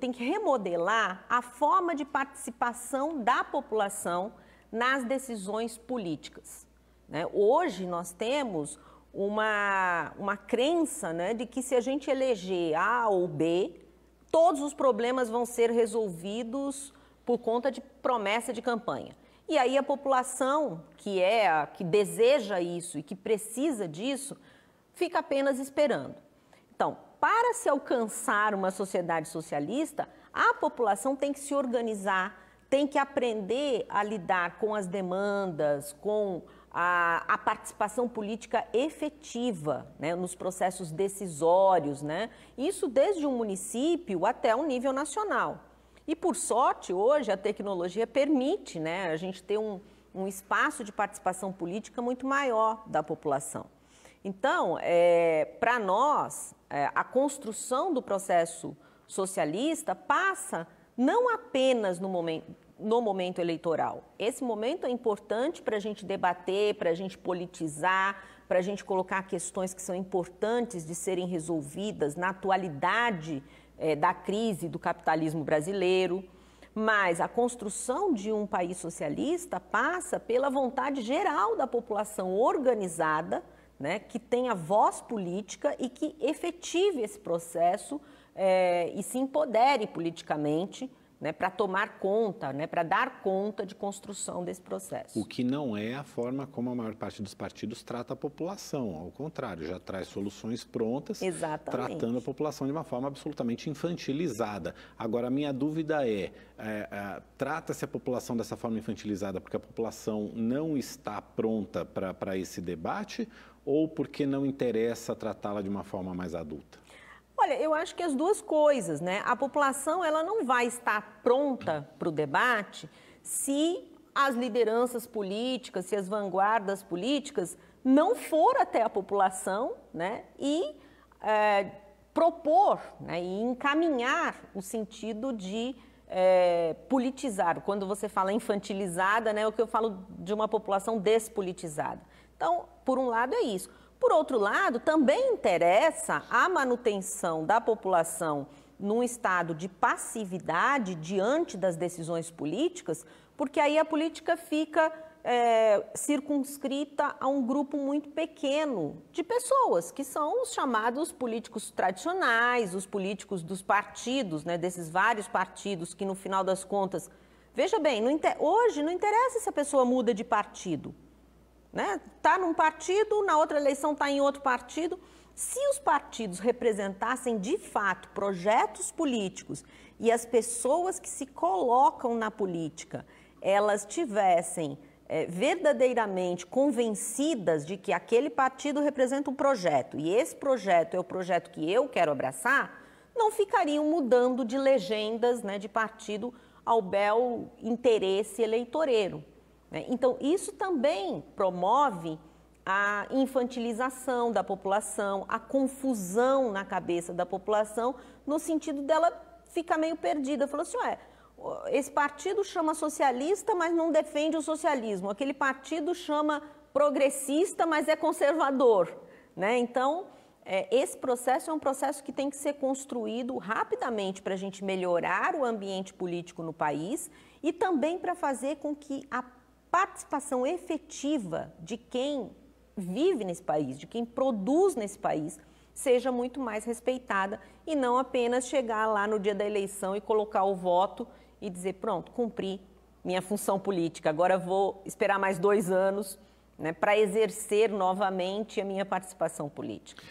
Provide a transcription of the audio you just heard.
tem que remodelar a forma de participação da população nas decisões políticas. Né? Hoje nós temos uma, uma crença né, de que se a gente eleger A ou B, todos os problemas vão ser resolvidos por conta de promessa de campanha. E aí a população que é a, que deseja isso e que precisa disso fica apenas esperando. Então, para se alcançar uma sociedade socialista, a população tem que se organizar, tem que aprender a lidar com as demandas, com a, a, participação política efetiva né, nos processos decisórios, né? isso desde um município até um nível nacional. E, por sorte, hoje a tecnologia permite né, a gente ter um, um espaço de participação política muito maior da população. Então, é, para nós, é, a construção do processo socialista passa não apenas no momento, no momento eleitoral. Esse momento é importante para a gente debater, para a gente politizar, para a gente colocar questões que são importantes de serem resolvidas na atualidade é, da crise do capitalismo brasileiro. Mas a construção de um país socialista passa pela vontade geral da população organizada né, que tenha voz política e que efetive esse processo é, e se empodere politicamente né, para tomar conta, né, para dar conta de construção desse processo. O que não é a forma como a maior parte dos partidos trata a população, ao contrário, já traz soluções prontas, Exatamente. tratando a população de uma forma absolutamente infantilizada. Agora, a minha dúvida é, é, é trata-se a população dessa forma infantilizada porque a população não está pronta para esse debate ou porque não interessa tratá-la de uma forma mais adulta? Olha, eu acho que as duas coisas, né? A população ela não vai estar pronta para o debate se as lideranças políticas, se as vanguardas políticas não for até a população, né? E é, propor né? e encaminhar o sentido de é, politizar. Quando você fala infantilizada, né? É o que eu falo de uma população despolitizada. Então, por um lado é isso. Por outro lado, também interessa a manutenção da população num estado de passividade diante das decisões políticas, porque aí a política fica é, circunscrita a um grupo muito pequeno de pessoas, que são os chamados políticos tradicionais, os políticos dos partidos, né, desses vários partidos que, no final das contas, veja bem, não, hoje não interessa se a pessoa muda de partido né? Tá num partido, na outra eleição tá em outro partido. Se os partidos representassem de fato projetos políticos e as pessoas que se colocam na política, elas tivessem é, verdadeiramente convencidas de que aquele partido representa um projeto e esse projeto é o projeto que eu quero abraçar, não ficariam mudando de legendas né, de partido ao bel interesse eleitoreiro. Né? Então, isso também promove a infantilização da população, a confusão na cabeça da população, no sentido dela ficar meio perdida. Falou assim, ué, esse partido chama socialista, mas não defende o socialismo. Aquele partido chama progressista, mas é conservador. Né? Então, é, esse processo é um processo que tem que ser construído rapidamente para a gente melhorar o ambiente político no país e também para fazer com que a participação efetiva de quem vive nesse país, de quem produz nesse país, seja muito mais respeitada e não apenas chegar lá no dia da eleição e colocar o voto e dizer: pronto, cumpri minha função política, agora vou esperar mais dois anos né, para exercer novamente a minha participação política.